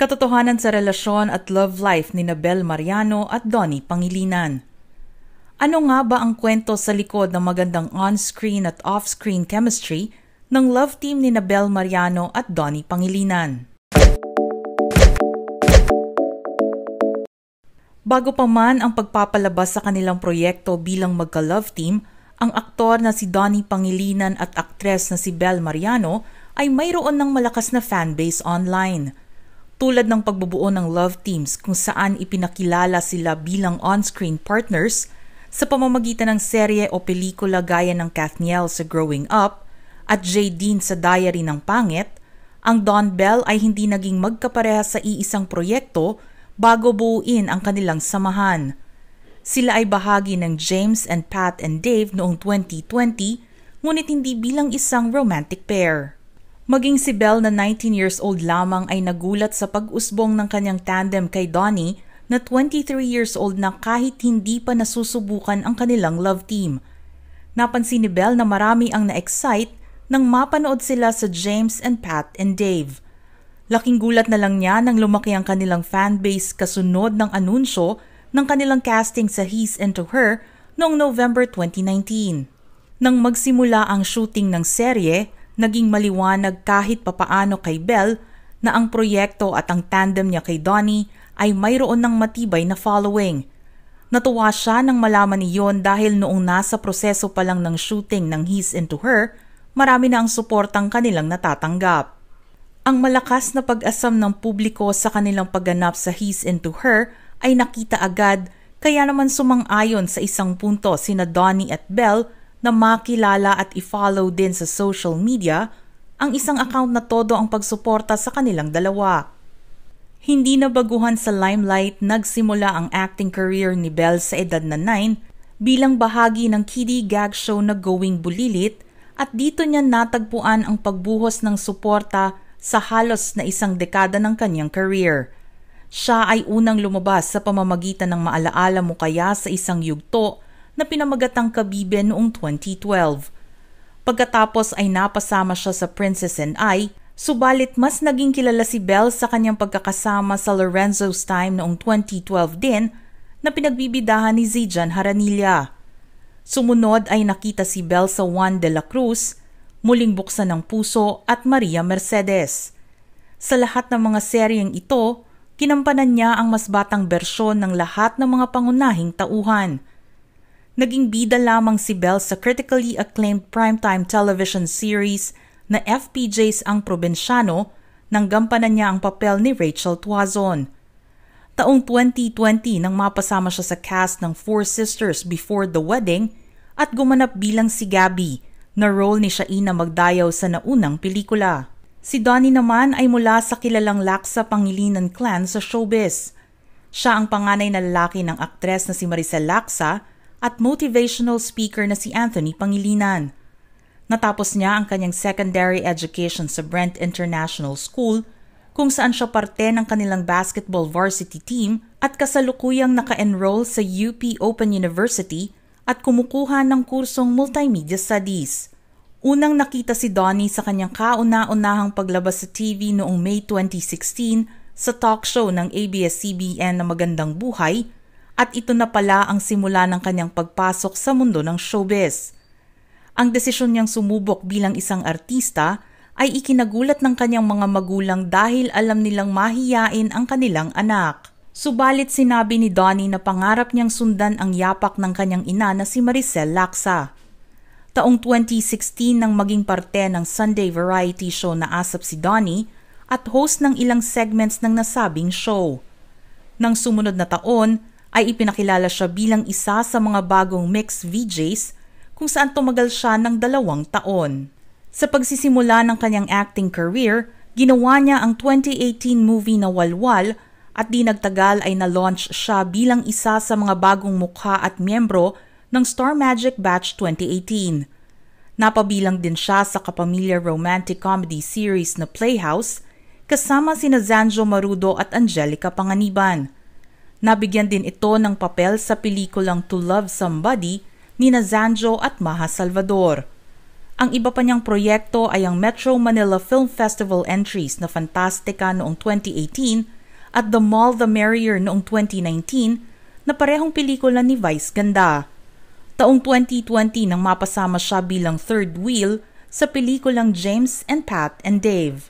Katotohanan sa relasyon at love life ni Nabel Mariano at Donny Pangilinan. Ano nga ba ang kwento sa likod ng magandang on-screen at off-screen chemistry ng love team ni Nabel Mariano at Donny Pangilinan? Bago pa man ang pagpapalabas sa kanilang proyekto bilang magka-love team, ang aktor na si Donnie Pangilinan at aktres na si Belle Mariano ay mayroon ng malakas na fanbase online – tulad ng pagbubuo ng love teams kung saan ipinakilala sila bilang on-screen partners sa pamamagitan ng serye o pelikula gaya ng Kathniel sa Growing Up at J. Dean sa Diary ng Pangit, ang Don Bell ay hindi naging magkapareha sa iisang proyekto bago buuin ang kanilang samahan. Sila ay bahagi ng James and Pat and Dave noong 2020 ngunit hindi bilang isang romantic pair. Maging si Bell na 19 years old lamang ay nagulat sa pag-usbong ng kanyang tandem kay Donnie na 23 years old na kahit hindi pa nasusubukan ang kanilang love team. Napansin ni Bell na marami ang na-excite nang mapanood sila sa James and Pat and Dave. Laking gulat na lang niya nang lumaki ang kanilang fanbase kasunod ng anunsyo ng kanilang casting sa His and To Her noong November 2019. Nang magsimula ang shooting ng serye, naging maliwanag kahit papaano kay Bell na ang proyekto at ang tandem niya kay Donnie ay mayroon ng matibay na following. Natuwa siya nang malaman iyon dahil noong nasa proseso pa lang ng shooting ng He's Into Her, marami na ang suportang kanilang natatanggap. Ang malakas na pag-asam ng publiko sa kanilang pagganap sa He's Into Her ay nakita agad kaya naman sumang-ayon sa isang punto sina Donnie at Bell na makilala at i-follow din sa social media ang isang account na todo ang pagsuporta sa kanilang dalawa. Hindi nabaguhan sa limelight nagsimula ang acting career ni Belle sa edad na 9 bilang bahagi ng kiddie gag show na Going Bulilit at dito niya natagpuan ang pagbuhos ng suporta sa halos na isang dekada ng kanyang career siya ay unang lumabas sa pamamagitan ng maalaala mo kaya sa isang yugto na pinamagatang Kabibe noong 2012. Pagkatapos ay napasama siya sa Princess and I, subalit mas naging kilala si Bell sa kanyang pagkakasama sa Lorenzo's Time noong 2012 din na pinagbibidahan ni Zijan Haranilla. Sumunod ay nakita si Bell sa Juan de la Cruz, Muling Buksan ng Puso at Maria Mercedes. Sa lahat ng mga seryeng ito, kinampanan niya ang mas batang bersyon ng lahat ng mga pangunahing tauhan – naging bida lamang si Bell sa critically acclaimed primetime television series na FPJs ang probinsyano nang gampanan niya ang papel ni Rachel Tuazon. Taong 2020 nang mapasama siya sa cast ng Four Sisters Before the Wedding at gumanap bilang si Gabby na role ni Shaina Magdayaw sa naunang pelikula. Si Donnie naman ay mula sa kilalang laksa Pangilinan clan sa showbiz. Siya ang panganay na lalaki ng aktres na si Maricel Laksa at motivational speaker na si Anthony Pangilinan. Natapos niya ang kanyang secondary education sa Brent International School kung saan siya parte ng kanilang basketball varsity team at kasalukuyang naka-enroll sa UP Open University at kumukuha ng kursong multimedia studies. Unang nakita si Donnie sa kanyang kauna-unahang paglabas sa TV noong May 2016 sa talk show ng ABS-CBN na Magandang Buhay at ito na pala ang simula ng kanyang pagpasok sa mundo ng showbiz. Ang desisyon niyang sumubok bilang isang artista ay ikinagulat ng kanyang mga magulang dahil alam nilang mahiyain ang kanilang anak. Subalit sinabi ni Donnie na pangarap niyang sundan ang yapak ng kanyang ina na si Maricel Laksa. Taong 2016 nang maging parte ng Sunday variety show na asap si Donnie at host ng ilang segments ng nasabing show. Nang sumunod na taon, ay ipinakilala siya bilang isa sa mga bagong mixed VJs kung saan tumagal siya ng dalawang taon. Sa pagsisimula ng kanyang acting career, ginawa niya ang 2018 movie na Walwal at di nagtagal ay na-launch siya bilang isa sa mga bagong mukha at miyembro ng Star Magic Batch 2018. Napabilang din siya sa kapamilya romantic comedy series na Playhouse kasama sina Zanjo Marudo at Angelica Panganiban. Nabigyan din ito ng papel sa pelikulang To Love Somebody ni Nazanjo at Maha Salvador. Ang iba pa niyang proyekto ay ang Metro Manila Film Festival entries na Fantastica noong 2018 at The Mall the Merrier noong 2019 na parehong pelikula ni Vice Ganda. Taong 2020 nang mapasama siya bilang third wheel sa pelikulang James and Pat and Dave.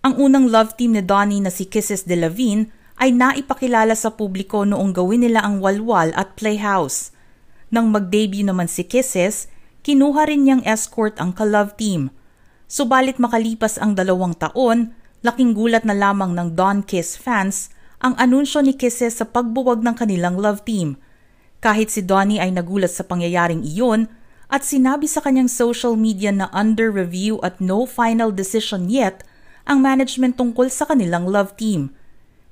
Ang unang love team ni Donnie na si Kisses de Lavine ay naipakilala sa publiko noong gawin nila ang Walwal at Playhouse. Nang mag-debut naman si Kisses, kinuha rin niyang escort ang Kalove team. Subalit makalipas ang dalawang taon, laking gulat na lamang ng Don Kiss fans ang anunsyo ni Kisses sa pagbuwag ng kanilang love team. Kahit si Donnie ay nagulat sa pangyayaring iyon at sinabi sa kanyang social media na under review at no final decision yet ang management tungkol sa kanilang love team –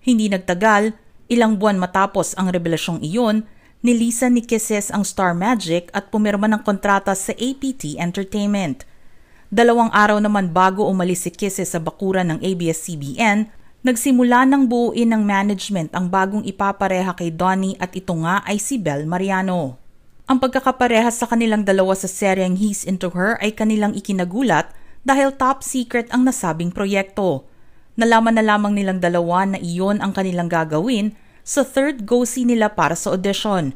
hindi nagtagal, ilang buwan matapos ang revelasyong iyon, nilisan ni Kisses ang Star Magic at pumirma ng kontrata sa APT Entertainment. Dalawang araw naman bago umalis si Kisses sa bakura ng ABS-CBN, nagsimula ng buuin ng management ang bagong ipapareha kay Donnie at ito nga ay si Bel Mariano. Ang pagkakapareha sa kanilang dalawa sa seryeng He's Into Her ay kanilang ikinagulat dahil top secret ang nasabing proyekto. Nalaman na lamang nilang dalawa na iyon ang kanilang gagawin sa third go nila para sa audition.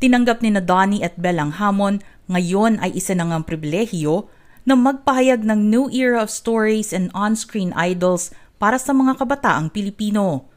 Tinanggap ni na Donnie at Bell ang hamon, ngayon ay isa na ngang pribilehiyo na magpahayag ng new era of stories and on-screen idols para sa mga kabataang Pilipino.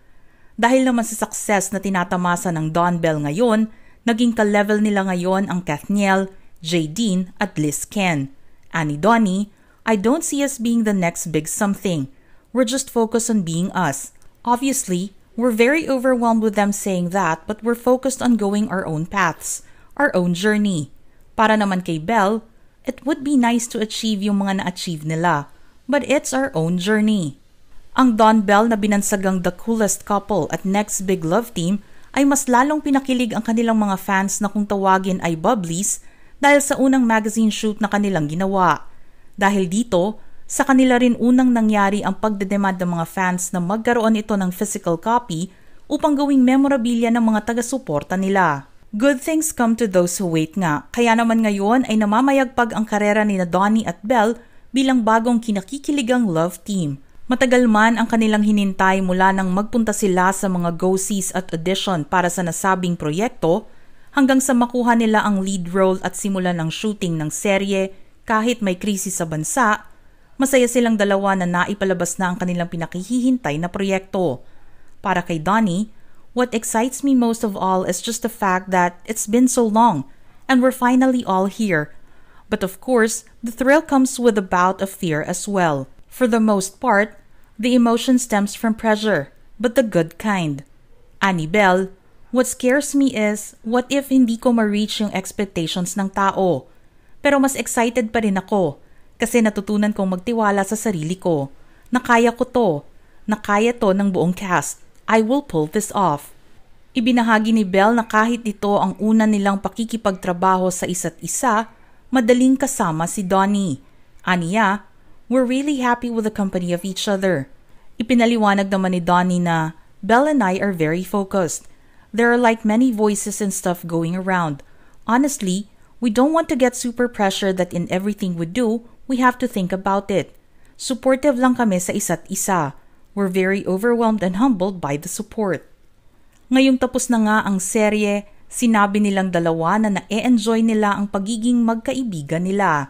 Dahil naman sa success na tinatamasa ng Don Bell ngayon, naging ka-level nila ngayon ang Kathniel, Jadeen at Liz Ken. Ani Donnie, I don't see us being the next big something – We're just focused on being us. Obviously, we're very overwhelmed with them saying that, but we're focused on going our own paths, our own journey. Para naman kay Belle, it would be nice to achieve yung mga na-achieve nila, but it's our own journey. Ang Don Bell na binansagang the coolest couple at Next Big Love Team ay mas lalong pinakilig ang kanilang mga fans na kung tawagin ay bubblies dahil sa unang magazine shoot na kanilang ginawa. Dahil dito, sa kanila rin unang nangyari ang pagdedemand ng mga fans na magkaroon ito ng physical copy upang gawing memorabilia ng mga taga-suporta nila. Good things come to those who wait nga, kaya naman ngayon ay namamayagpag ang karera ni na Donnie at Belle bilang bagong kinakikiligang love team. Matagal man ang kanilang hinintay mula nang magpunta sila sa mga go at audition para sa nasabing proyekto, hanggang sa makuha nila ang lead role at simulan ng shooting ng serye kahit may krisis sa bansa, Masaya silang dalawa na naipalabas na ang kanilang pinakihihintay na proyekto. Para kay Donnie, what excites me most of all is just the fact that it's been so long and we're finally all here. But of course, the thrill comes with a bout of fear as well. For the most part, the emotion stems from pressure, but the good kind. Annibel, what scares me is, what if hindi ko ma-reach yung expectations ng tao? Pero mas excited pa rin ako kasi natutunan kong magtiwala sa sarili ko, Nakaya ko to, Nakaya to ng buong cast. I will pull this off. Ibinahagi ni Bell na kahit ito ang una nilang pakikipagtrabaho sa isa't isa, madaling kasama si Donnie. Aniya, we're really happy with the company of each other. Ipinaliwanag naman ni Donnie na, Bell and I are very focused. There are like many voices and stuff going around. Honestly, we don't want to get super pressured that in everything we do, we have to think about it. Supportive lang kami sa isa't isa. We're very overwhelmed and humbled by the support. Ngayong tapos na nga ang serye, sinabi nilang dalawa na na-enjoy nila ang pagiging magkaibigan nila.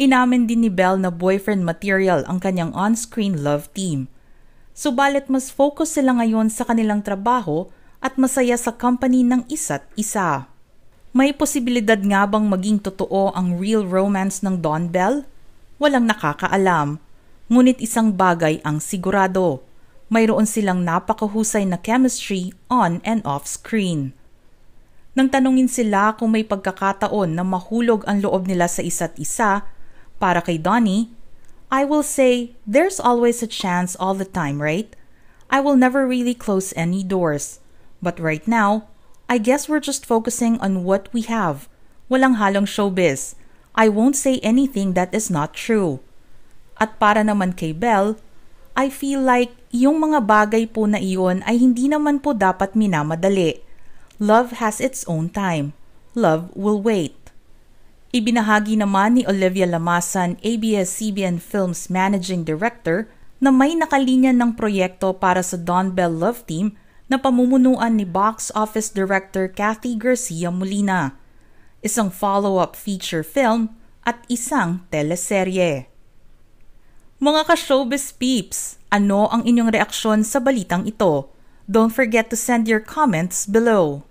Inamin din ni Belle na boyfriend material ang kanyang on-screen love team. Subalit mas focus sila ngayon sa kanilang trabaho at masaya sa company ng isa't isa. May posibilidad nga bang maging totoo ang real romance ng Don Bell? walang nakakaalam. Ngunit isang bagay ang sigurado. Mayroon silang napakahusay na chemistry on and off screen. Nang tanungin sila kung may pagkakataon na mahulog ang loob nila sa isa't isa, para kay Donnie, I will say, there's always a chance all the time, right? I will never really close any doors. But right now, I guess we're just focusing on what we have. Walang halong showbiz. I won't say anything that is not true. At para naman kay Bell, I feel like yung mga bagay po na iyon ay hindi naman po dapat minamadali. Love has its own time. Love will wait. Ibinahagi naman ni Olivia Lamasan, ABS-CBN Films Managing Director, na may nakalinya ng proyekto para sa Don Bell Love Team na pamumunuan ni Box Office Director Kathy Garcia Molina isang follow-up feature film at isang teleserye. Mga ka-showbiz peeps, ano ang inyong reaksyon sa balitang ito? Don't forget to send your comments below.